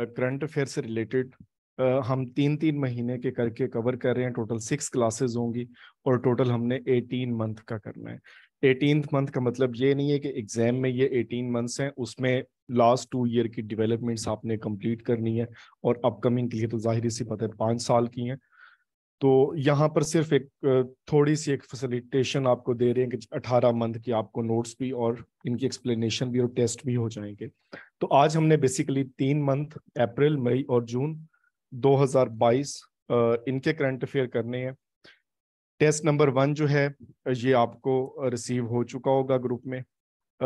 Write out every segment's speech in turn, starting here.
Current affair से related हम तीन तीन महीने के करके कवर कर रहे हैं टोटल सिक्स क्लासेस होंगी और टोटल हमने एटीन मंथ का करना है एटीन मंथ का मतलब ये नहीं है कि एग्जाम में ये एटीन मंथ्स हैं उसमें लास्ट टू ईयर की डेवलपमेंट्स आपने कंप्लीट करनी है और अपकमिंग के लिए तो जाहिर सी पता है पाँच साल की हैं तो यहाँ पर सिर्फ एक थोड़ी सी एक फैसिलिटेशन आपको दे रहे हैं कि 18 मंथ की आपको नोट्स भी और इनकी एक्सप्लेनेशन भी और टेस्ट भी हो जाएंगे तो आज हमने बेसिकली तीन मंथ अप्रैल मई और जून 2022 इनके करंट अफेयर करने हैं टेस्ट नंबर वन जो है ये आपको रिसीव हो चुका होगा ग्रुप में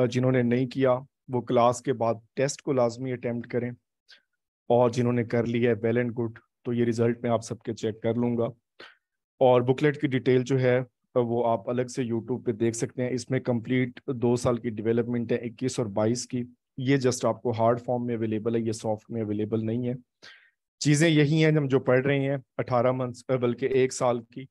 जिन्होंने नहीं किया वो क्लास के बाद टेस्ट को लाजमी अटैम्प्ट करें और जिन्होंने कर लिया है वेल एंड गुड तो ये रिजल्ट मैं आप सबके चेक कर लूँगा और बुकलेट की डिटेल जो है वो आप अलग से यूट्यूब पे देख सकते हैं इसमें कंप्लीट दो साल की डेवलपमेंट है इक्कीस और बाईस की ये जस्ट आपको हार्ड फॉर्म में अवेलेबल है ये सॉफ्ट में अवेलेबल नहीं है चीज़ें यही हैं हम जो पढ़ रहे हैं अठारह मंथ बल्कि एक साल की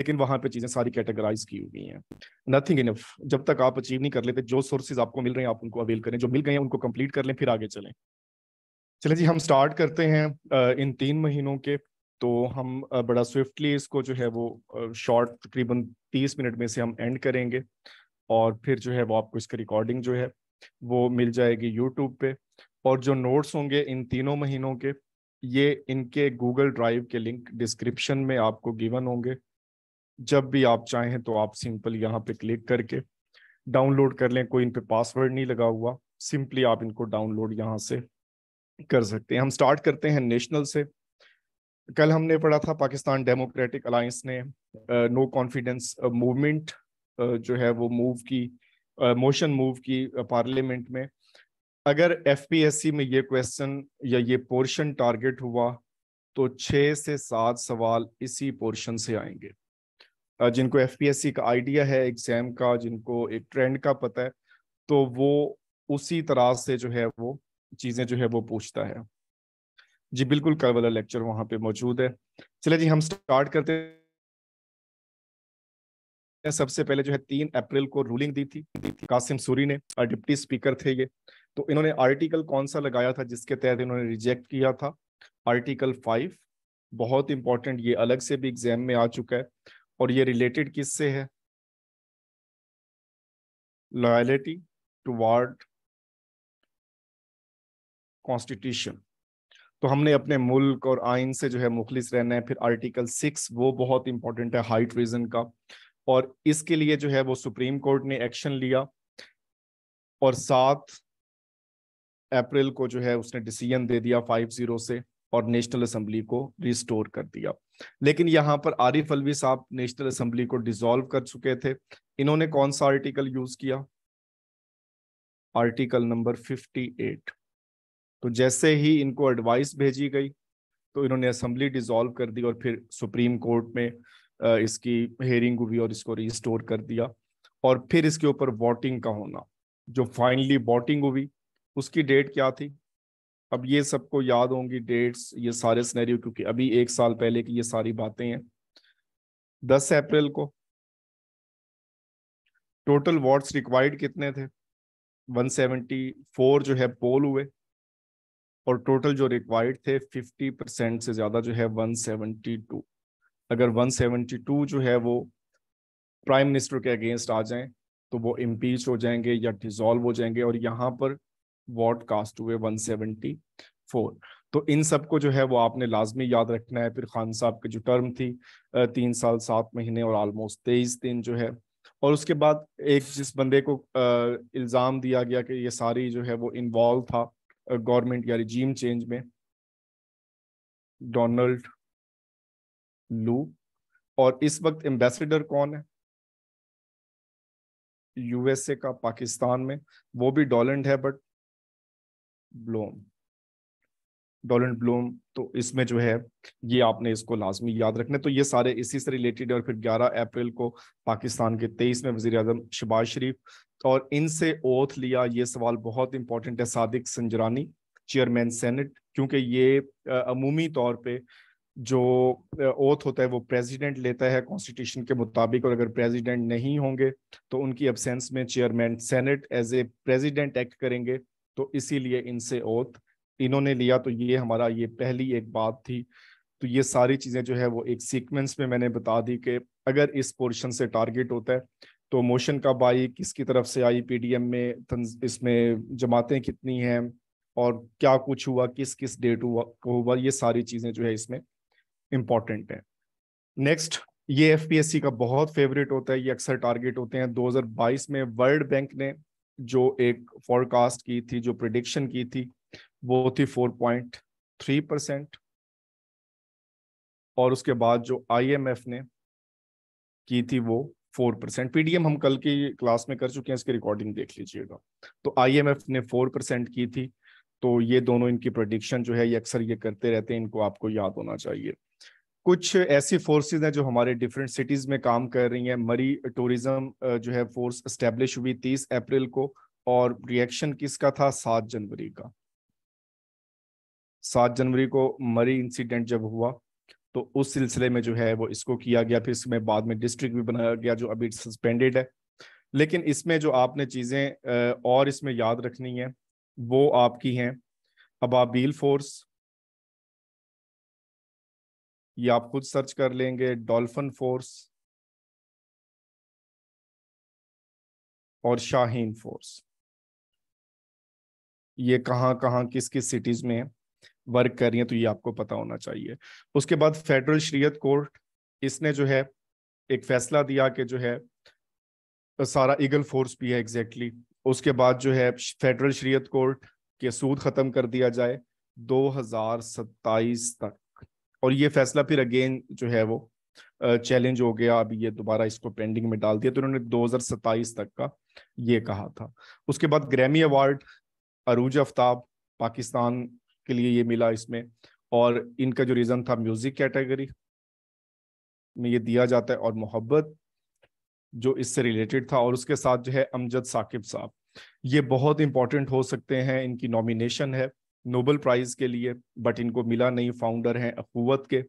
लेकिन वहां पे चीज़ें सारी कैटेगराइज की हुई हैं नथिंग इनफ जब तक आप अचीव नहीं कर लेते जो सोर्सेज आपको मिल रहे हैं आप उनको अवेल करें जो मिल गए हैं उनको कंप्लीट कर लें फिर आगे चलें चले जी हम स्टार्ट करते हैं इन तीन महीनों के तो हम बड़ा स्विफ्टली इसको जो है वो शॉर्ट तकरीबन तीस मिनट में से हम एंड करेंगे और फिर जो है वो आपको इसका रिकॉर्डिंग जो है वो मिल जाएगी यूट्यूब पे और जो नोट्स होंगे इन तीनों महीनों के ये इनके गूगल ड्राइव के लिंक डिस्क्रिप्शन में आपको गिवन होंगे जब भी आप चाहें तो आप सिंपल यहाँ पे क्लिक करके डाउनलोड कर लें कोई इन पे पासवर्ड नहीं लगा हुआ सिंपली आप इनको डाउनलोड यहाँ से कर सकते हैं हम स्टार्ट करते हैं नेशनल से कल हमने पढ़ा था पाकिस्तान डेमोक्रेटिक अलायंस ने नो कॉन्फिडेंस मूवमेंट जो है वो मूव की मोशन uh, मूव की पार्लियामेंट uh, में अगर एफपीएससी में ये क्वेश्चन या ये पोर्शन टारगेट हुआ तो छः से सात सवाल इसी पोर्शन से आएंगे uh, जिनको एफपीएससी का आइडिया है एग्जाम का जिनको एक ट्रेंड का पता है तो वो उसी तरह से जो है वो चीजें जो है वो पूछता है जी बिल्कुल कल वाला लेक्चर वहां पे मौजूद है चले जी हम स्टार्ट करते हैं सबसे पहले जो है तीन अप्रैल को रूलिंग दी थी, दी थी कासिम सूरी ने और डिप्टी स्पीकर थे ये तो इन्होंने आर्टिकल कौन सा लगाया था जिसके तहत इन्होंने रिजेक्ट किया था आर्टिकल फाइव बहुत इंपॉर्टेंट ये अलग से भी एग्जाम में आ चुका है और ये रिलेटेड किससे है लॉयलिटी वार्ड कॉन्स्टिट्यूशन तो हमने अपने मुल्क और आइन से जो है मुखलिस रहना है फिर आर्टिकल सिक्स वो बहुत इंपॉर्टेंट है हाइट रीजन का और इसके लिए जो है वो सुप्रीम कोर्ट ने एक्शन लिया और सात अप्रैल को जो है उसने डिसीजन दे दिया फाइव जीरो से और नेशनल असम्बली को रिस्टोर कर दिया लेकिन यहाँ पर आरिफ अलवी साहब नेशनल असम्बली को डिसॉल्व कर चुके थे इन्होंने कौन सा आर्टिकल यूज किया आर्टिकल नंबर फिफ्टी एट तो जैसे ही इनको एडवाइस भेजी गई तो इन्होंने असेंबली डिसॉल्व कर दी और फिर सुप्रीम कोर्ट में इसकी हेयरिंग हुई और इसको रिस्टोर कर दिया और फिर इसके ऊपर वोटिंग का होना जो फाइनली वोटिंग हुई उसकी डेट क्या थी अब ये सबको याद होंगी डेट्स ये सारे स्नैरियो क्योंकि अभी एक साल पहले की ये सारी बातें हैं दस अप्रैल को टोटल वार्ड्स रिक्वायर्ड कितने थे 174 जो है पोल हुए और टोटल जो रिक्वायर्ड थे 50 परसेंट से ज़्यादा जो है 172 अगर 172 जो है वो प्राइम मिनिस्टर के अगेंस्ट आ जाएं तो वो इम्पीच हो जाएंगे या डिजॉल्व हो जाएंगे और यहाँ पर वॉट कास्ट हुए 174 तो इन सब को जो है वो आपने लाजमी याद रखना है फिर खान साहब की जो टर्म थी तीन साल सात महीने और आलमोस्ट तेईस दिन जो है और उसके बाद एक जिस बंदे को इल्ज़ाम दिया गया कि ये सारी जो है वो इन्वॉल्व था गवर्नमेंट या रिजीम चेंज में डोनाल्ड लू और इस वक्त एम्बेसडर कौन है यूएसए का पाकिस्तान में वो भी डॉलंड है बट ब्लोम डॉलंड ब्लोम तो इसमें जो है ये आपने इसको लाजमी याद रखना तो ये सारे इसी से रिलेटेड और फिर 11 अप्रैल को पाकिस्तान के 23 में वजी अजम शबाज शरीफ और इनसे ओथ लिया ये सवाल बहुत इंपॉर्टेंट है सादिक संजरानी चेयरमैन सेनेट क्योंकि ये अमूमी तौर पे जो ओथ होता है वो प्रेसिडेंट लेता है कॉन्स्टिट्यूशन के मुताबिक और अगर प्रेसिडेंट नहीं होंगे तो उनकी अबसेंस में chairman senate as a president act करेंगे तो इसीलिए इनसे ओथ इन्होंने लिया तो ये हमारा ये पहली एक बात थी तो ये सारी चीज़ें जो है वो एक सीक्वेंस में मैंने बता दी कि अगर इस पोर्शन से टारगेट होता है तो मोशन का बाई किसकी तरफ से आई पीडीएम में इसमें जमातें कितनी हैं और क्या कुछ हुआ किस किस डेट हुआ हुआ ये सारी चीज़ें जो है इसमें इम्पॉर्टेंट है नेक्स्ट ये एफ का बहुत फेवरेट होता है ये अक्सर टारगेट होते हैं 2022 में वर्ल्ड बैंक ने जो एक फॉरकास्ट की थी जो प्रिडिक्शन की थी वो थी 4.3 परसेंट और उसके बाद जो आईएमएफ ने की थी वो फोर परसेंट पीडीएम हम कल की क्लास में कर चुके हैं इसकी रिकॉर्डिंग देख लीजिएगा तो आईएमएफ ने फोर परसेंट की थी तो ये दोनों इनकी प्रोडिक्शन जो है ये अक्सर ये करते रहते हैं इनको आपको याद होना चाहिए कुछ ऐसी फोर्सेज हैं जो हमारे डिफरेंट सिटीज में काम कर रही हैं मरी टूरिज्म जो है फोर्स स्टेब्लिश हुई तीस अप्रैल को और रिएक्शन किसका था सात जनवरी का सात जनवरी को मरी इंसिडेंट जब हुआ तो उस सिलसिले में जो है वो इसको किया गया फिर इसमें बाद में डिस्ट्रिक्ट भी बनाया गया जो अभी सस्पेंडेड है लेकिन इसमें जो आपने चीज़ें और इसमें याद रखनी है वो आपकी हैं अबाबील फोर्स ये आप खुद सर्च कर लेंगे डॉल्फन फोर्स और शाहीन फोर्स ये कहाँ कहाँ किस किस सिटीज में है वर्क कर रही हैं तो ये आपको पता होना चाहिए उसके बाद फेडरल शरीयत कोर्ट इसने जो है एक फैसला दिया कि जो है सारा ईगल फोर्स भी है एग्जैक्टली exactly. उसके बाद जो है फेडरल शरीयत कोर्ट के सूद ख़त्म कर दिया जाए 2027 तक और ये फैसला फिर अगेन जो है वो चैलेंज हो गया अभी ये दोबारा इसको पेंडिंग में डाल दिया तो उन्होंने 2027 तक का ये कहा था उसके बाद ग्रैमी अवार्ड अरूज आफ्ताब पाकिस्तान के लिए ये मिला इसमें और इनका जो रीज़न था म्यूज़िक कैटेगरी में ये दिया जाता है और मोहब्बत जो इससे रिलेटेड था और उसके साथ जो है अमजद साकिब साहब ये बहुत इंपॉर्टेंट हो सकते हैं इनकी नॉमिनेशन है नोबल प्राइज़ के लिए बट इनको मिला नहीं फाउंडर हैं अकूवत के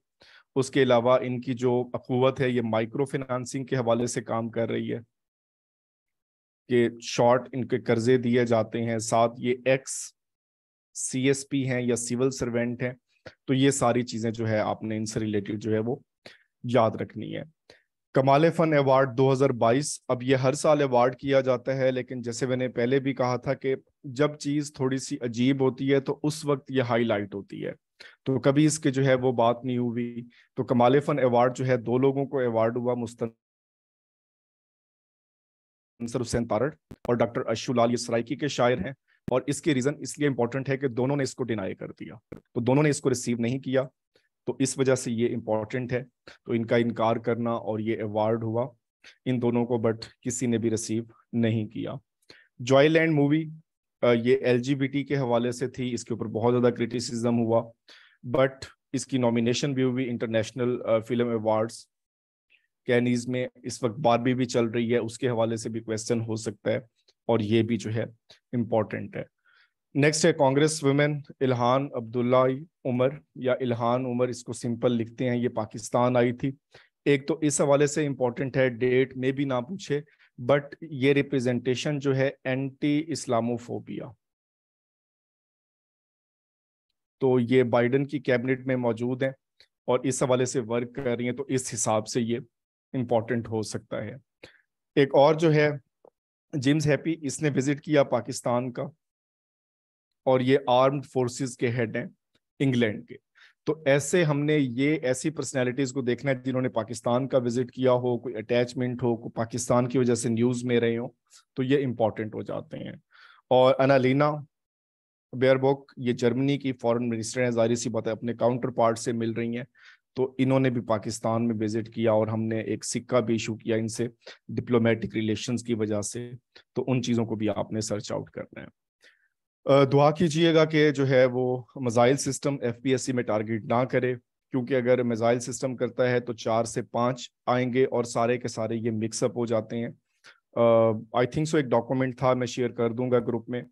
उसके अलावा इनकी जो अकूवत है ये माइक्रो फिनंसिंग के हवाले से काम कर रही है कि शॉर्ट इनके कर्जे दिए जाते हैं साथ ये एक्स सीएसपी हैं या सिविल सर्वेंट हैं तो ये सारी चीजें जो है आपने इनसे रिलेटेड जो है वो याद रखनी है कमाल फन अवार्ड 2022 अब ये हर साल अवार्ड किया जाता है लेकिन जैसे मैंने पहले भी कहा था कि जब चीज थोड़ी सी अजीब होती है तो उस वक्त ये हाईलाइट होती है तो कभी इसके जो है वो बात नहीं हुई तो कमाल फन अवार्ड जो है दो लोगों को अवार्ड हुआ मुस्तन हुसैन पारड़ और डॉक्टर अशुलाल इसराइकी के शायर हैं और इसके रीजन इसलिए इंपॉर्टेंट है कि दोनों ने इसको डिनाई कर दिया तो दोनों ने इसको रिसीव नहीं किया तो इस वजह से ये इंपॉर्टेंट है तो इनका इनकार करना और ये अवार्ड हुआ इन दोनों को बट किसी ने भी रिसीव नहीं किया जॉयलैंड मूवी ये एल के हवाले से थी इसके ऊपर बहुत ज़्यादा क्रिटिसिज्म हुआ बट इसकी नॉमिनेशन भी हुई इंटरनेशनल फिल्म अवार्ड्स कैनीज में इस वक्त बारबी भी चल रही है उसके हवाले से भी क्वेश्चन हो सकता है और ये भी जो है इम्पॉर्टेंट है नेक्स्ट है congress women Ilhan Abdullah Omar या इल्हान उमर इसको सिंपल लिखते हैं ये पाकिस्तान आई थी एक तो इस हवाले से इम्पॉर्टेंट है डेट में भी ना पूछे बट ये रिप्रेजेंटेशन जो है एंटी इस्लामोफोबिया तो ये बाइडन की कैबिनेट में मौजूद हैं और इस हवाले से वर्क कर रही हैं तो इस हिसाब से ये इम्पॉर्टेंट हो सकता है एक और जो है जेम्स हैप्पी इसने विजिट किया पाकिस्तान का और ये आर्म्ड फोर्सेस के हेड हैं इंग्लैंड के तो ऐसे हमने ये ऐसी पर्सनैलिटीज को देखना है जिन्होंने पाकिस्तान का विजिट किया हो कोई अटैचमेंट हो कोई पाकिस्तान की वजह से न्यूज में रहे हो तो ये इंपॉर्टेंट हो जाते हैं और अनालीना बेयरबोक ये जर्मनी की फॉरेन मिनिस्टर हैं जाहिर सी बात है अपने काउंटर पार्ट से मिल रही हैं तो इन्होंने भी पाकिस्तान में विजिट किया और हमने एक सिक्का भी इशू किया इनसे डिप्लोमेटिक रिलेशंस की वजह से तो उन चीज़ों को भी आपने सर्च आउट करना है दुआ कीजिएगा कि जो है वो मिज़ाइल सिस्टम एफ में टारगेट ना करे क्योंकि अगर मिज़ाइल सिस्टम करता है तो चार से पाँच आएंगे और सारे के सारे ये मिक्सअप हो जाते हैं आई थिंक सो एक डॉक्यूमेंट था मैं शेयर कर दूंगा ग्रुप में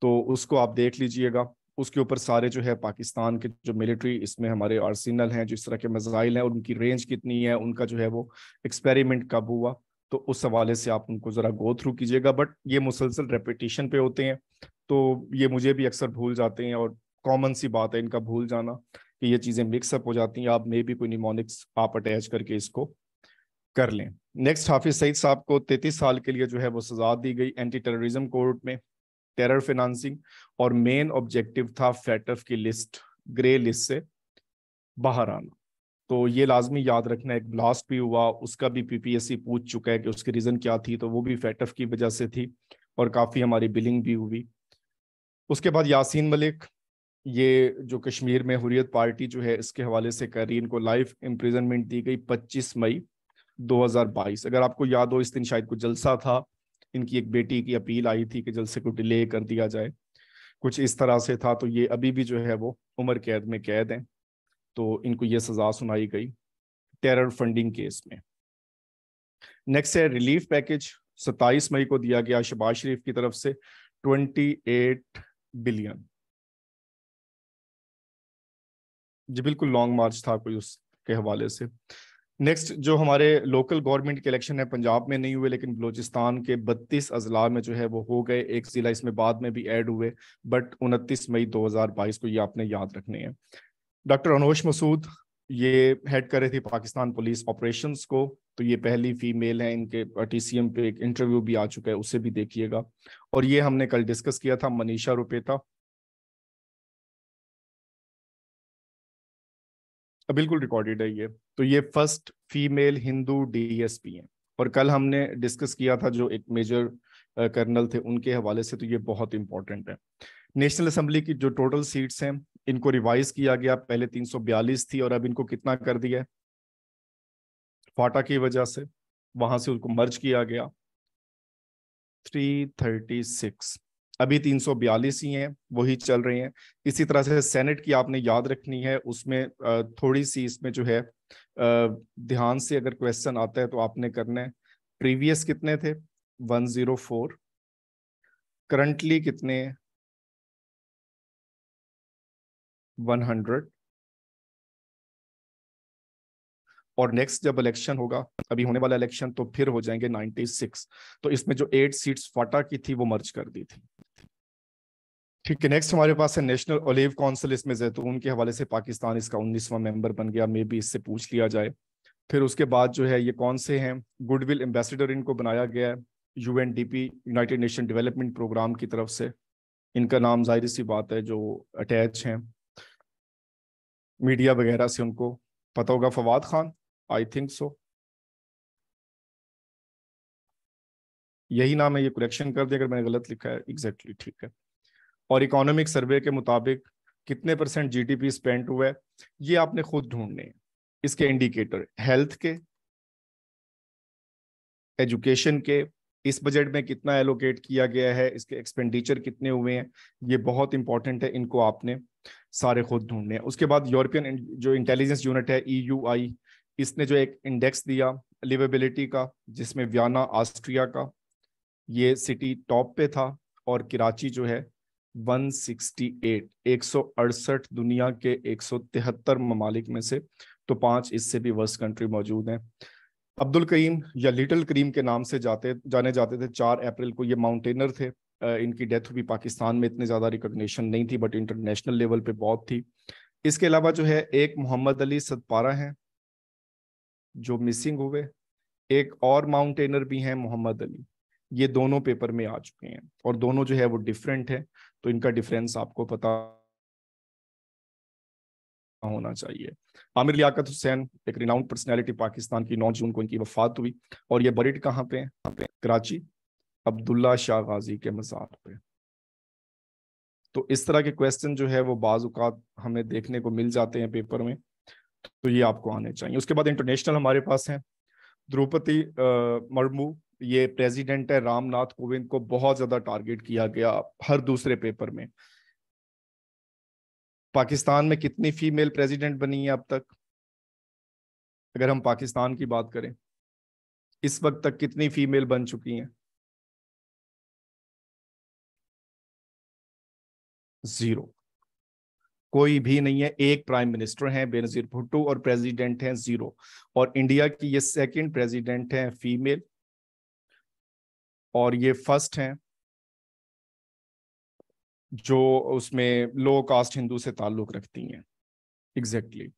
तो उसको आप देख लीजिएगा उसके ऊपर सारे जो है पाकिस्तान के जो मिलिट्री इसमें हमारे आर्सिनल हैं जिस तरह के मिज़ाइल हैं उनकी रेंज कितनी है उनका जो है वो एक्सपेरिमेंट कब हुआ तो उस हवाले से आप उनको ज़रा गो थ्रू कीजिएगा बट ये मुसलसल रेपिटेशन पे होते हैं तो ये मुझे भी अक्सर भूल जाते हैं और कॉमन सी बात है इनका भूल जाना कि ये चीज़ें मिक्सअप हो जाती हैं आप मे भी कोई निमोनिक्स आप अटैच करके इसको कर लें नेक्स्ट हाफिज सईद साहब को तैतीस साल के लिए जो है वो सजा दी गई एंटी टेररिज्म कोर्ट में टेरर फिनांसिंग और मेन ऑब्जेक्टिव था फैटफ की लिस्ट ग्रे लिस्ट से बाहर आना तो ये लाजमी याद रखना एक ब्लास्ट भी हुआ उसका भी पीपीएससी पूछ चुका है कि उसकी रीज़न क्या थी तो वो भी फैटफ की वजह से थी और काफ़ी हमारी बिलिंग भी हुई उसके बाद यासीन मलिक ये जो कश्मीर में हुरियत पार्टी जो है इसके हवाले से कर रही इनको लाइफ इम्प्रिजनमेंट दी गई 25 मई 2022 अगर आपको याद हो इस दिन शायद कुछ जलसा था इनकी एक बेटी की अपील आई थी कि जल्द से कोई डिले कर दिया जाए कुछ इस तरह से था तो ये अभी भी जो है वो उम्र कैद में कैद हैं तो इनको ये सज़ा सुनाई गई टेरर फंडिंग केस में नेक्स्ट है रिलीफ पैकेज 27 मई को दिया गया शबाज शरीफ की तरफ से 28 बिलियन जी बिल्कुल लॉन्ग मार्च था कोई उसके हवाले से नेक्स्ट जो हमारे लोकल गवर्नमेंट के इलेक्शन है पंजाब में नहीं हुए लेकिन बलूचिस्तान के 32 अजला में जो है वो हो गए एक ज़िला इसमें बाद में भी ऐड हुए बट 29 मई 2022 को ये आपने याद रखने हैं डॉक्टर अनोश मसूद ये हेड कर रहे थे पाकिस्तान पुलिस ऑपरेशंस को तो ये पहली फीमेल है इनके टी पे एक इंटरव्यू भी आ चुका है उसे भी देखिएगा और ये हमने कल डिस्कस किया था मनीषा रुपेता बिल्कुल रिकॉर्डेड है ये तो ये फर्स्ट फीमेल हिंदू डीएसपी हैं और कल हमने डिस्कस किया था जो एक मेजर कर्नल थे उनके हवाले से तो ये बहुत इंपॉर्टेंट है नेशनल असम्बली की जो टोटल सीट्स हैं इनको रिवाइज किया गया पहले 342 थी और अब इनको कितना कर दिया है फाटा की वजह से वहां से उनको मर्ज किया गया सिक्स अभी 342 ही हैं वही चल रही हैं इसी तरह से सेनेट की आपने याद रखनी है उसमें थोड़ी सी इसमें जो है ध्यान से अगर क्वेश्चन आता है तो आपने करना है प्रीवियस कितने थे 104 करंटली कितने 100 और नेक्स्ट जब इलेक्शन होगा अभी होने वाला इलेक्शन तो फिर हो जाएंगे 96 तो इसमें जो एट सीट्स फाटा की थी वो मर्ज कर दी थी ठीक है नेक्स्ट हमारे पास है नेशनल ओलेव काउंसिल इसमें जैतून के हवाले से पाकिस्तान इसका उन्नीसवा मेंबर बन गया मे भी इससे पूछ लिया जाए फिर उसके बाद जो है ये कौन से हैं गुडविल एम्बेसडर इनको बनाया गया है U N D P United Nation Development Programme की तरफ से इनका नाम जाहिर सी बात है जो अटैच हैं मीडिया वगैरह से उनको पता होगा Fawad Khan I think so यही नाम है ये कुरेक्शन कर दिया अगर मैंने गलत लिखा है एग्जैक्टली exactly, ठीक है और इकोनॉमिक सर्वे के मुताबिक कितने परसेंट जीडीपी स्पेंड हुआ है ये आपने खुद ढूंढने हैं इसके इंडिकेटर हेल्थ के एजुकेशन के इस बजट में कितना एलोकेट किया गया है इसके एक्सपेंडिचर कितने हुए हैं ये बहुत इंपॉर्टेंट है इनको आपने सारे खुद ढूंढने हैं उसके बाद यूरोपियन जो इंटेलिजेंस यूनिट है ई e इसने जो एक इंडेक्स दिया लिवेबिलिटी का जिसमें व्याना ऑस्ट्रिया का ये सिटी टॉप पे था और कराची जो है 168 168 दुनिया के 173 ममालिक में से तो पांच इससे भी वर्स्ट कंट्री मौजूद हैं अब्दुल करीम या लिटिल करीम के नाम से जाते जाने जाते थे चार अप्रैल को ये माउंटेनर थे इनकी डेथ भी पाकिस्तान में इतने ज़्यादा रिकोगशन नहीं थी बट इंटरनेशनल लेवल पे बहुत थी इसके अलावा जो है एक मोहम्मद अली सतपारा हैं जो मिसिंग हुए एक और माउंटेनर भी हैं मोहम्मद अली ये दोनों पेपर में आ चुके हैं और दोनों जो है वो डिफरेंट है तो इनका डिफरेंस आपको पता होना चाहिए आमिर लियाकत हुसैन एक रिनाउंड पर्सनैलिटी पाकिस्तान की नौ जून को इनकी वफात हुई और ये बरिड कहाँ पे हैं कराची अब्दुल्ला शाह गाजी के मज़ार पे तो इस तरह के क्वेश्चन जो है वो बाज़ात हमें देखने को मिल जाते हैं पेपर में तो ये आपको आने चाहिए उसके बाद इंटरनेशनल हमारे पास हैं द्रौपदी मर्मू ये प्रेसिडेंट है रामनाथ कोविंद को बहुत ज्यादा टारगेट किया गया हर दूसरे पेपर में पाकिस्तान में कितनी फीमेल प्रेसिडेंट बनी है अब तक अगर हम पाकिस्तान की बात करें इस वक्त तक कितनी फीमेल बन चुकी हैं जीरो कोई भी नहीं है एक प्राइम मिनिस्टर हैं बेनजीर भुट्टो और प्रेसिडेंट हैं जीरो और इंडिया की ये सेकंड प्रेसिडेंट हैं फीमेल और ये फर्स्ट हैं जो उसमें लो कास्ट हिंदू से ताल्लुक रखती हैं एग्जैक्टली exactly.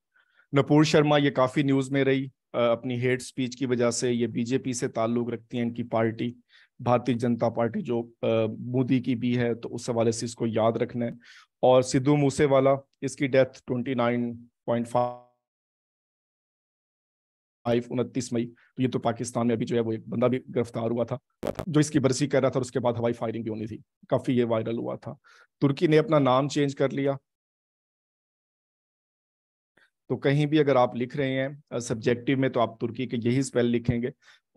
नपूर शर्मा ये काफ़ी न्यूज़ में रही अपनी हेट स्पीच की वजह से ये बीजेपी से ताल्लुक रखती हैं इनकी पार्टी भारतीय जनता पार्टी जो मोदी की भी है तो उस हवाले से इसको याद रखना है और सिद्धू मूसेवाला इसकी death twenty nine point five five उनतीस मई तो ये तो पाकिस्तान में अभी जो है वो एक बंदा भी गिरफ्तार हुआ था जो इसकी बरसी कर रहा था और उसके बाद हवाई फायरिंग भी होनी थी काफ़ी ये वायरल हुआ था तुर्की ने अपना नाम चेंज कर लिया तो कहीं भी अगर आप लिख रहे हैं सब्जेक्टिव में तो आप तुर्की के यही स्पेल लिखेंगे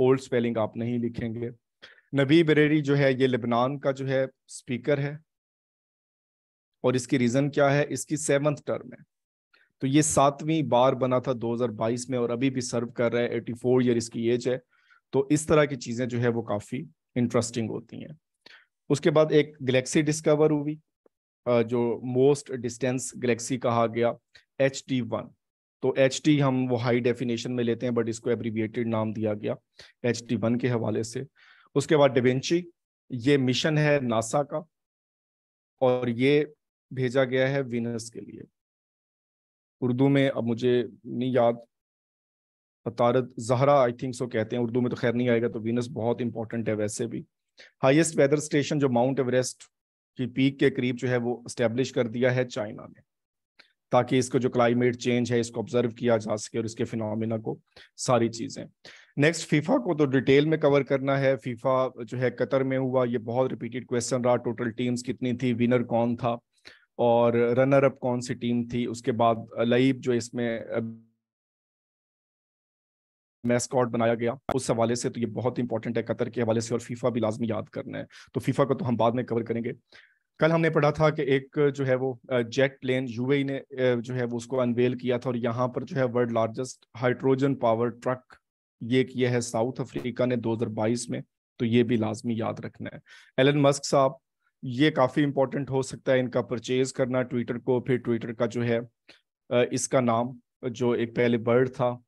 ओल्ड स्पेलिंग आप नहीं लिखेंगे नबी बरेरी जो है ये लेबनान का जो है स्पीकर है और इसकी रीज़न क्या है इसकी सेवंथ टर्म है तो ये सातवीं बार बना था 2022 में और अभी भी सर्व कर रहा है 84 ईयर इसकी एज है तो इस तरह की चीज़ें जो है वो काफ़ी इंटरेस्टिंग होती हैं उसके बाद एक गलेक्सी डिस्कवर हुई जो मोस्ट डिस्टेंस गलेक्सी कहा गया एच टी वन तो एच टी हम वो हाई डेफिनेशन में लेते हैं बट इसको एब्रीविएटेड नाम दिया गया एच टी वन के हवाले से उसके बाद डिवेंची ये मिशन है नासा का और ये भेजा गया है विनस के लिए उर्दू में अब मुझे नहीं याद तारत जहरा आई थिंक सो कहते हैं उर्दू में तो खैर नहीं आएगा तो वीनस बहुत इंपॉर्टेंट है वैसे भी हाईएस्ट वेदर स्टेशन जो माउंट एवरेस्ट की पीक के करीब जो है वो इस्टेब्लिश कर दिया है चाइना ने ताकि इसको जो क्लाइमेट चेंज है इसको ऑब्जर्व किया जा सके और इसके फिनोमिना को सारी चीज़ें नेक्स्ट फीफा को तो डिटेल में कवर करना है फीफा जो है कतर में हुआ ये बहुत रिपीटेड क्वेश्चन रहा टोटल टीम्स कितनी थी विनर कौन था और रनर अप कौन सी टीम थी उसके बाद लईब जो इसमें मैस्कॉट बनाया गया उस हवाले से तो ये बहुत इंपॉर्टेंट है कतर के हवाले से और फीफा भी लाजमी याद करना है तो फीफा को तो हम बाद में कवर करेंगे कल हमने पढ़ा था कि एक जो है वो जेट प्लेन यूएई ने जो है वो उसको अनवेल किया था और यहाँ पर जो है world largest hydrogen power truck ये किया है साउथ अफ्रीका ने 2022 में तो ये भी लाजमी याद रखना है एलन मस्क साहब ये काफ़ी इंपॉर्टेंट हो सकता है इनका परचेज करना ट्विटर को फिर ट्विटर का जो है इसका नाम जो एक पहले बर्ड था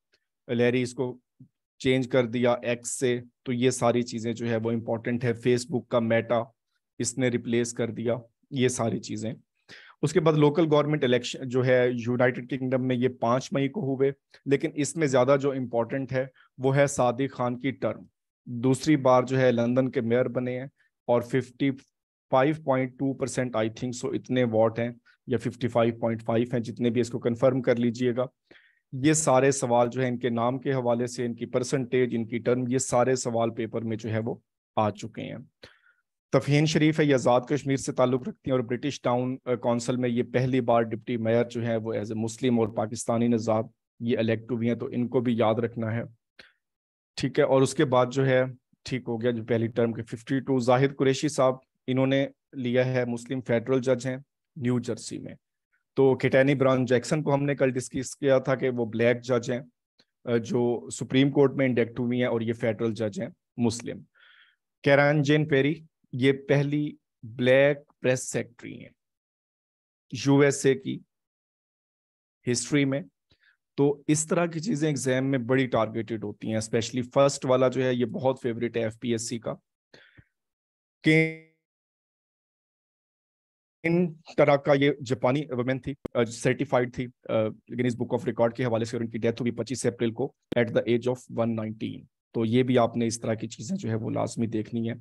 लेरी इसको चेंज कर दिया एक्स से तो ये सारी चीज़ें जो है वो इम्पोर्टेंट है फेसबुक का मेटा इसने रिप्लेस कर दिया ये सारी चीज़ें उसके बाद लोकल गवर्नमेंट इलेक्शन जो है यूनाइटेड किंगडम में ये पाँच मई को हुए लेकिन इसमें ज़्यादा जो इम्पोर्टेंट है वो है सादिक खान की टर्म दूसरी बार जो है लंदन के मेयर बने हैं और fifty 5.2 percent I think so इतने वॉट हैं या 55.5 हैं जितने भी इसको कंफर्म कर लीजिएगा ये सारे सवाल जो है इनके नाम के हवाले से इनकी परसेंटेज इनकी टर्म ये सारे सवाल पेपर में जो है वो आ चुके हैं तफहीन शरीफ है ये आज़ाद कश्मीर से ताल्लुक़ रखती हैं और ब्रिटिश टाउन काउंसिल में ये पहली बार डिप्टी मेयर जो है वो एज ए मुस्लिम और पाकिस्तानी नज़ाब ये इलेक्ट हुई हैं तो इनको भी याद रखना है ठीक है और उसके बाद जो है ठीक हो गया जो पहली टर्म के 52 जाहिद कुरेशी साहब इन्होंने लिया है मुस्लिम फेडरल जज हैं न्यू जर्सी में तो किटैनी ब्राउन जैक्सन को हमने कल डिस्कस किया था कि वो ब्लैक जज हैं जो सुप्रीम कोर्ट में इंडेक्ट हुई हैं और ये फेडरल जज हैं मुस्लिम कैरान जेन पेरी ये पहली ब्लैक प्रेस सेक्रेटरी हैं यूएसए की हिस्ट्री में तो इस तरह की चीज़ें एग्जाम में बड़ी टारगेटेड होती हैं स्पेशली फर्स्ट वाला जो है ये बहुत फेवरेट है एफपीएससी का इन तरह का ये जापानी वुमेन थी सर्टिफाइड थी गिनीज बुक ऑफ रिकॉर्ड के हवाले से और उनकी डेथ हुई पच्चीस अप्रैल को एट द एज ऑफ 119 तो ये भी आपने इस तरह की चीज़ें जो है वो लाजमी देखनी है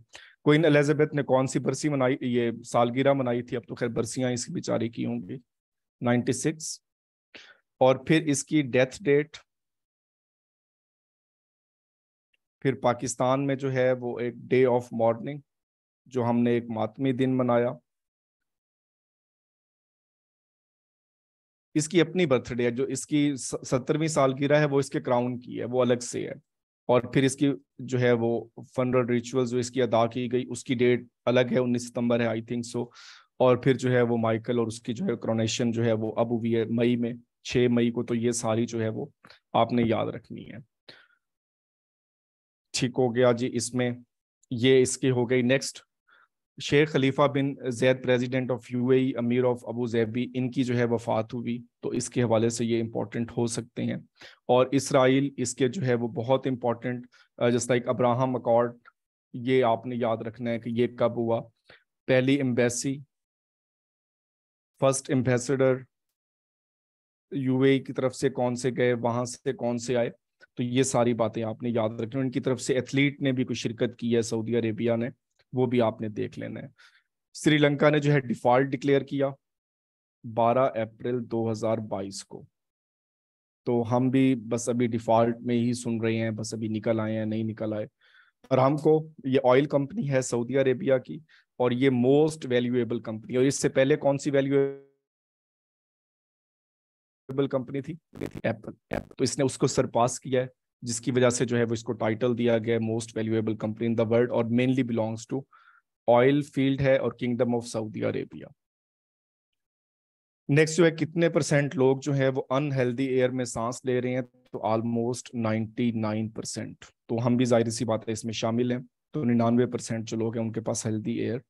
क्वीन एलिजाबेथ ने कौन सी बरसी मनाई ये सालगिरह मनाई थी अब तो खैर बरसियाँ इसकी बेचारे की होंगी 96 और फिर इसकी डेथ डेट फिर पाकिस्तान में जो है वो एक डे ऑफ मॉर्निंग जो हमने एक मातमी दिन मनाया इसकी अपनी बर्थडे है जो इसकी सत्तरवीं सालगिरह है वो इसके क्राउन की है वो अलग से है और फिर इसकी जो है वो फनरल रिचुअल जो इसकी अदा की गई उसकी डेट अलग है उन्नीस सितंबर है आई थिंक सो और फिर जो है वो माइकल और उसकी जो है क्रोनेशन जो है वो अब हुई है मई में छः मई को तो ये सारी जो है वो आपने याद रखनी है ठीक हो गया जी इसमें ये इसकी हो गई next Sheikh Khalifa bin Zayed president of UAE Amir of Abu Dhabi इनकी जो है वफात हुई तो इसके हवाले से ये इम्पोर्टेंट हो सकते हैं और इसराइल इसके जो है वो बहुत इम्पोर्टेंट जैसा एक अब्राहम अकॉर्ड ये आपने याद रखना है कि ये कब हुआ पहली एम्बेसी फर्स्ट एम्बेसडर यूएई की तरफ से कौन से गए वहां से कौन से आए तो ये सारी बातें आपने याद रखनी उनकी तरफ से एथलीट ने भी कुछ शिरकत की है सऊदी अरेबिया ने वो भी आपने देख लेना है श्रीलंका ने जो है डिफॉल्ट डिक्लेयर किया 12 अप्रैल 2022 को तो हम भी बस अभी डिफॉल्ट में ही सुन रहे हैं बस अभी निकल आए हैं नहीं निकल आए और हमको ये ऑयल कंपनी है सऊदी अरेबिया की और ये मोस्ट वैल्यूएबल कंपनी और इससे पहले कौन सी वैल्यूएबल कंपनी थी एप्पल एप्पल तो इसने उसको सरपास किया है जिसकी वजह से जो है वो इसको टाइटल दिया गया most valuable company in the world और mainly belongs to oil field है और kingdom of Saudi Arabia next जो है कितने परसेंट लोग जो है वो अनहेल्दी एयर में सांस ले रहे हैं तो ऑलमोस्ट 99 परसेंट तो हम भी जाहिर सी बात है इसमें शामिल हैं तो निन्यानवे परसेंट जो लोग हैं उनके पास हेल्दी एयर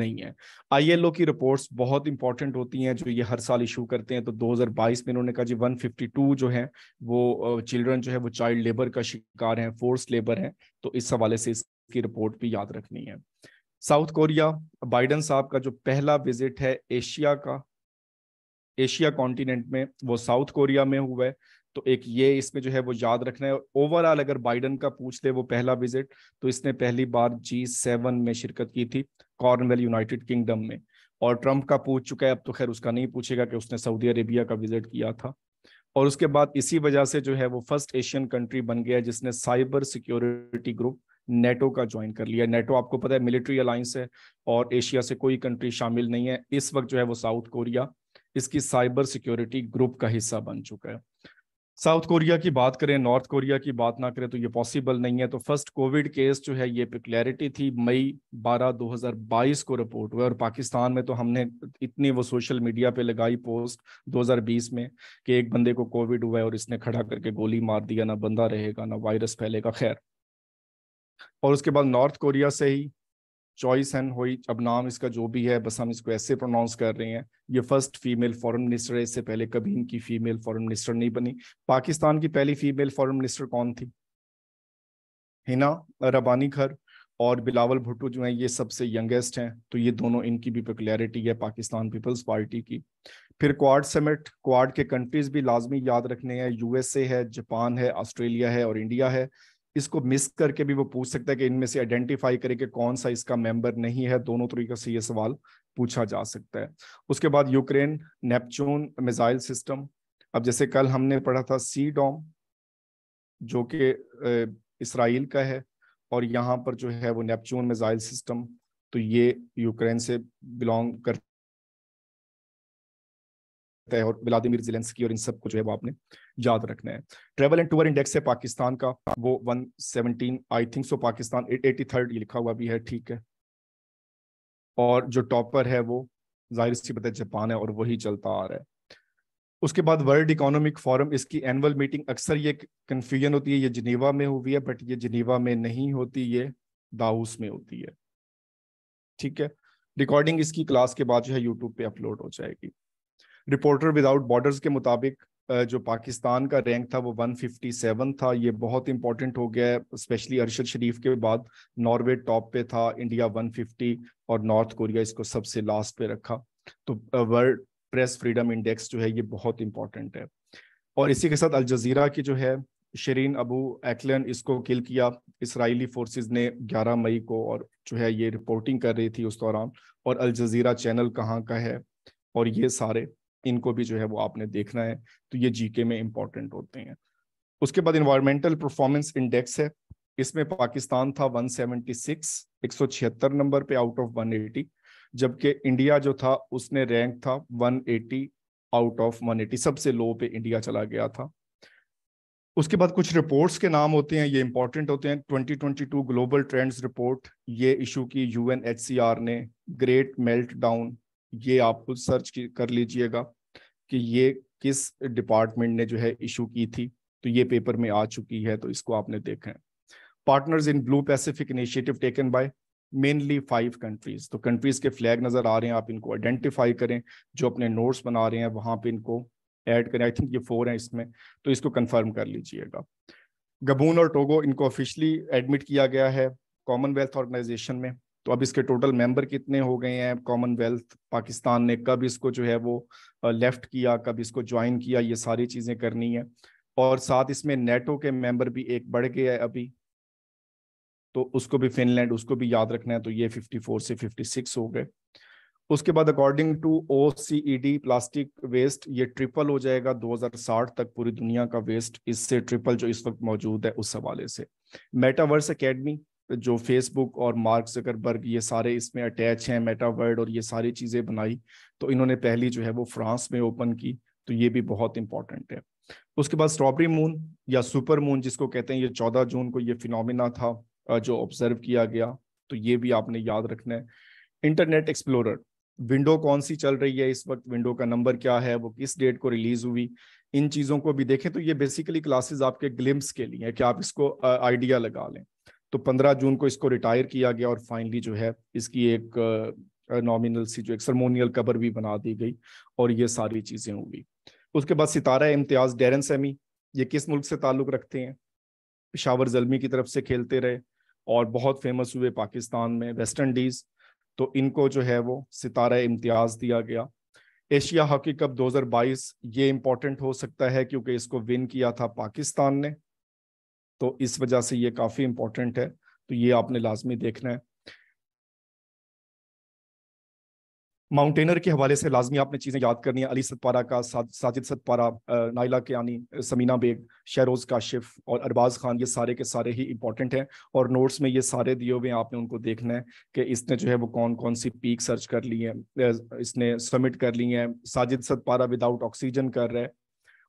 नहीं है आईएलओ की रिपोर्ट्स बहुत इंपॉर्टेंट होती हैं जो ये हर साल इशू करते हैं तो 2022 में इन्होंने कहा जी 152 जो है वो चिल्ड्रन जो है वो चाइल्ड लेबर का शिकार है फोर्स लेबर है तो इस हवाले से इसकी रिपोर्ट भी याद रखनी है साउथ कोरिया बाइडन साहब का जो पहला विजिट है एशिया का एशिया कॉन्टिनेंट में वो साउथ कोरिया में हुआ है तो एक ये इसमें जो है वो याद रखना है ओवरऑल अगर बाइडन का पूछ ले वो पहला विजिट तो इसने पहली बार जी सेवन में शिरकत की थी कॉर्नवेल यूनाइटेड किंगडम में और ट्रंप का पूछ चुका है अब तो खैर उसका नहीं पूछेगा कि उसने सऊदी अरेबिया का विजिट किया था और उसके बाद इसी वजह से जो है वो फर्स्ट एशियन कंट्री बन गया जिसने साइबर सिक्योरिटी ग्रुप नेटो का ज्वाइन कर लिया नेटो आपको पता है मिलिट्री अलायंस है और एशिया से कोई कंट्री शामिल नहीं है इस वक्त जो है वो साउथ कोरिया इसकी साइबर सिक्योरिटी ग्रुप का हिस्सा बन चुका है साउथ कोरिया की बात करें नॉर्थ कोरिया की बात ना करें तो ये पॉसिबल नहीं है तो फर्स्ट कोविड केस जो है ये पिकुलरिटी थी मई 12 2022 को रिपोर्ट हुआ और पाकिस्तान में तो हमने इतनी वो सोशल मीडिया पे लगाई पोस्ट 2020 में कि एक बंदे को कोविड हुआ है और इसने खड़ा करके गोली मार दिया ना बंदा रहेगा ना वायरस फैलेगा खैर और उसके बाद नॉर्थ कोरिया से ही चॉइस एंड हुई अब नाम इसका जो भी है बस हम इसको ऐसे प्रोनाउंस कर रहे हैं ये फर्स्ट फीमेल फॉरेन मिनिस्टर है इससे पहले कभी इनकी फीमेल फॉरेन मिनिस्टर नहीं बनी पाकिस्तान की पहली फीमेल फॉरेन मिनिस्टर कौन थी हिना रबानी खर और बिलावल भुट्टो जो है ये सबसे यंगेस्ट हैं तो ये दोनों इनकी भी पॉपुलैरिटी है पाकिस्तान पीपल्स पार्टी की फिर क्वाड समिट क्वाड के कंट्रीज भी लाजमी याद रखने हैं यूएसए है जापान है ऑस्ट्रेलिया है और इंडिया है इसको मिस करके भी वो पूछ सकता है कि इनमें से आइडेंटिफाई करे कि कौन सा इसका मेंबर नहीं है दोनों तरीके से ये सवाल पूछा जा सकता है उसके बाद यूक्रेन नेपचून मिसाइल सिस्टम अब जैसे कल हमने पढ़ा था सी डॉम जो कि इसराइल का है और यहाँ पर जो है वो नेपचून मिसाइल सिस्टम तो ये यूक्रेन से बिलोंग कर सकता है और व्लादिमिर जिलेंसकी और इन सब सबको जो है वो आपने याद रखना है ट्रेवल एंड टूर इंडेक्स है पाकिस्तान का वो 117 I think so Pakistan at third लिखा हुआ भी है ठीक है और जो टॉपर है वो जाहिर सी पता जापान है और वही चलता आ रहा है उसके बाद वर्ल्ड इकोनॉमिक फोरम इसकी एनुअल मीटिंग अक्सर ये कन्फ्यूजन होती है ये जिनेवा में हुई है बट ये जिनेवा में नहीं होती ये दाऊस में होती है ठीक है रिकॉर्डिंग इसकी क्लास के बाद जो है यूट्यूब पे अपलोड हो जाएगी रिपोर्टर विदाउट बॉर्डर्स के मुताबिक जो पाकिस्तान का रैंक था वो 157 था ये बहुत इंपॉर्टेंट हो गया है स्पेशली अरशद शरीफ के बाद नॉर्वे टॉप पे था इंडिया 150 और नॉर्थ कोरिया इसको सबसे लास्ट पे रखा तो वर्ल्ड प्रेस फ्रीडम इंडेक्स जो है ये बहुत इंपॉर्टेंट है और इसी के साथ अल जजीरा की जो है शरीन अबू एक्लन इसको किल किया इसराइली फोर्स ने 11 मई को और जो है ये रिपोर्टिंग कर रही थी उस दौरान और अल जजीरा चैनल कहाँ का है और ये सारे इनको भी जो है वो आपने देखना है तो ये जीके में इंपॉर्टेंट होते हैं उसके बाद इन्वायरमेंटल परफॉर्मेंस इंडेक्स है इसमें पाकिस्तान था 176 176 नंबर पे आउट ऑफ 180 जबकि इंडिया जो था उसने रैंक था 180 आउट ऑफ 180 सबसे लो पे इंडिया चला गया था उसके बाद कुछ रिपोर्ट्स के नाम होते हैं ये इंपॉर्टेंट होते हैं 2022 ग्लोबल ट्रेंड्स रिपोर्ट ये इशू की यूएनएचसीआर ने ग्रेट मेल्ट डाउन ये आप सर्च कर लीजिएगा कि ये किस डिपार्टमेंट ने जो है इशू की थी तो ये पेपर में आ चुकी है तो इसको आपने देखा है partners in Blue Pacific initiative taken by mainly five countries तो कंट्रीज के फ्लैग नजर आ रहे हैं आप इनको आइडेंटिफाई करें जो अपने नोट्स बना रहे हैं वहां पर इनको एड करें आई थिंक ये फोर है इसमें तो इसको कंफर्म कर लीजिएगा गबून और टोगो इनको ऑफिशियली एडमिट किया गया है कॉमनवेल्थ ऑर्गेनाइजेशन में तो अब इसके टोटल मेंबर कितने हो गए हैं कॉमनवेल्थ पाकिस्तान ने कब इसको जो है वो लेफ्ट किया कब इसको ज्वाइन किया ये सारी चीज़ें करनी है और साथ इसमें नेटो के मेंबर भी एक बढ़ गया है अभी तो उसको भी फिनलैंड उसको भी याद रखना है तो ये 54 से 56 हो गए उसके बाद अकॉर्डिंग टू ओ प्लास्टिक वेस्ट ये ट्रिपल हो जाएगा 2060 तक पूरी दुनिया का वेस्ट इससे ट्रिपल जो इस वक्त मौजूद है उस हवाले से मेटावर्स एकेडमी जो फेसबुक और मार्क जकरबर्ग ये सारे इसमें अटैच हैं मेटावर्ड और ये सारी चीज़ें बनाई तो इन्होंने पहली जो है वो फ्रांस में ओपन की तो ये भी बहुत इंपॉर्टेंट है उसके बाद स्ट्रॉबेरी मून या सुपर मून जिसको कहते हैं ये चौदह जून को ये फिनोमिना था जो ऑब्जर्व किया गया तो ये भी आपने याद रखना है इंटरनेट एक्सप्लोरर विंडो कौन सी चल रही है इस वक्त विंडो का नंबर क्या है वो किस डेट को रिलीज हुई इन चीज़ों को भी देखें तो ये बेसिकली क्लासेस आपके ग्लिम्स के लिए है कि आप इसको आइडिया लगा लें तो 15 जून को इसको रिटायर किया गया और फाइनली जो है इसकी एक नॉमिनल सी जो एक सरमोनियल कबर भी बना दी गई और ये सारी चीज़ें हुई उसके बाद सितारा इम्तियाज़ डेरन सेमी ये किस मुल्क से ताल्लुक़ रखते हैं पिशावर जलमी की तरफ से खेलते रहे और बहुत फेमस हुए पाकिस्तान में वेस्ट इंडीज़ तो इनको जो है वो सितारा इम्तियाज़ दिया गया एशिया हॉकी कप 2022 ये इम्पोर्टेंट हो सकता है क्योंकि इसको विन किया था पाकिस्तान ने तो इस वजह से ये काफ़ी इंपॉर्टेंट है तो ये आपने लाजमी देखना है माउंटेनर के हवाले से लाजमी आपने चीज़ें याद करनी है अली सतपारा का साजिद सतपारा नाइला के यानी समीना बेग शहरोज़ काशिफ और अरबाज खान ये सारे के सारे ही इंपॉर्टेंट हैं और नोट्स में ये सारे दिए हुए हैं आपने उनको देखना है कि इसने जो है वो कौन कौन सी पीक सर्च कर ली है इसने समिट कर ली है साजिद सतपारा विदाउट ऑक्सीजन कर रहे हैं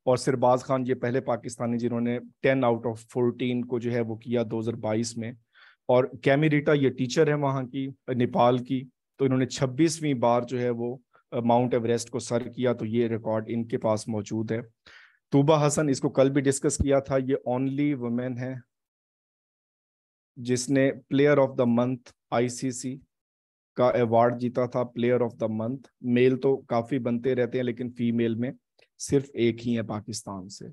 और सिरबाज खान ये पहले पाकिस्तानी जिन्होंने टेन आउट ऑफ फोर्टीन को जो है वो किया बाईस में और कैमिरीटा ये टीचर है वहाँ की नेपाल की तो इन्होंने छब्बीसवीं बार जो है वो माउंट एवरेस्ट को सर किया तो ये रिकॉर्ड इनके पास मौजूद है तूबा हसन इसको कल भी डिस्कस किया था ये ओनली वुमेन है जिसने player of the month ICC का अवार्ड जीता था player of the month male तो काफी बनते रहते हैं लेकिन फीमेल में सिर्फ एक ही है पाकिस्तान से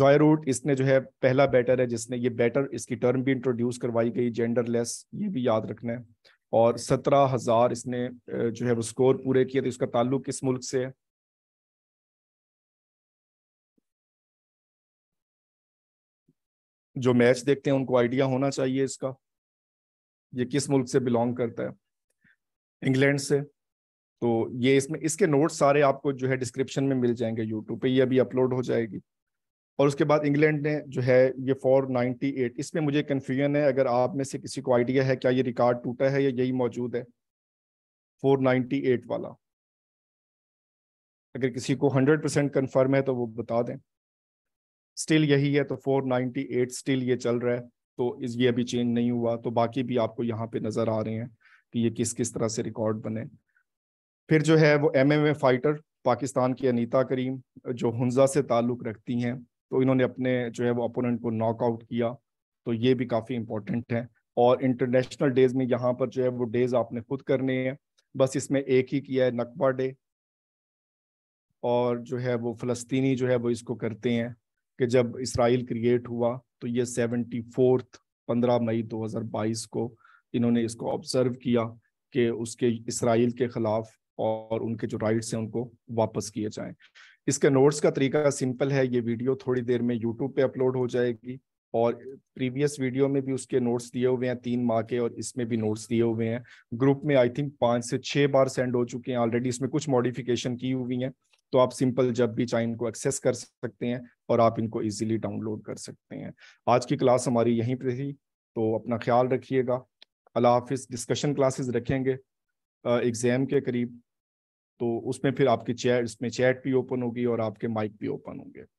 जॉय रूट इसने जो है पहला बैटर है जिसने ये बैटर इसकी टर्म भी इंट्रोड्यूस करवाई गई जेंडरलेस ये भी याद रखना है और सत्रह हजार इसने जो है वो स्कोर पूरे किए थे तो इसका ताल्लुक किस मुल्क से है जो मैच देखते हैं उनको आइडिया होना चाहिए इसका ये किस मुल्क से बिलोंग करता है इंग्लैंड से तो ये इसमें इसके नोट्स सारे आपको जो है डिस्क्रिप्शन में मिल जाएंगे यूट्यूब पे ये अभी अपलोड हो जाएगी और उसके बाद इंग्लैंड ने जो है ये फोर नाइनटी एट इसमें मुझे कन्फ्यूजन है अगर आप में से किसी को आइडिया है क्या ये रिकॉर्ड टूटा है या यही मौजूद है फोर नाइन्टी एट वाला अगर किसी को हंड्रेड परसेंट कन्फर्म है तो वो बता दें स्टिल यही है तो फोर नाइन्टी एट स्टिल ये चल रहा है तो इस ये अभी चेंज नहीं हुआ तो बाकी भी आपको यहाँ पे नज़र आ रहे हैं कि ये किस किस तरह से रिकॉर्ड बने फिर जो है वो एमएमए फाइटर पाकिस्तान की अनीता करीम जो हंजा से ताल्लुक़ रखती हैं तो इन्होंने अपने जो है वो अपोनेंट को नॉकआउट किया तो ये भी काफ़ी इंपॉर्टेंट है और इंटरनेशनल डेज में यहाँ पर जो है वो डेज आपने खुद करने हैं बस इसमें एक ही किया है नकबा डे और जो है वो फ़लस्तनी जो है वो इसको करते हैं कि जब इसराइल क्रिएट हुआ तो ये सेवेंटी फोर्थ पंद्रह मई 2022 को इन्होंने इसको ऑब्ज़र्व किया कि उसके इसराइल के ख़िलाफ़ और उनके जो राइट्स हैं उनको वापस किए जाएं इसके नोट्स का तरीका सिंपल है ये वीडियो थोड़ी देर में यूट्यूब पे अपलोड हो जाएगी और प्रीवियस वीडियो में भी उसके नोट्स दिए हुए हैं तीन माह के और इसमें भी नोट्स दिए हुए हैं ग्रुप में आई थिंक पाँच से छः बार सेंड हो चुके हैं ऑलरेडी इसमें कुछ मॉडिफिकेशन की हुई हैं तो आप सिंपल जब भी चाहे इनको एक्सेस कर सकते हैं और आप इनको इजीली डाउनलोड कर सकते हैं आज की क्लास हमारी यहीं पर थी तो अपना ख्याल रखिएगा अला हाफिज़ डिस्कशन क्लासेस रखेंगे एग्ज़ाम के करीब तो उसमें फिर आपके चैट इसमें चैट भी ओपन होगी और आपके माइक भी ओपन होंगे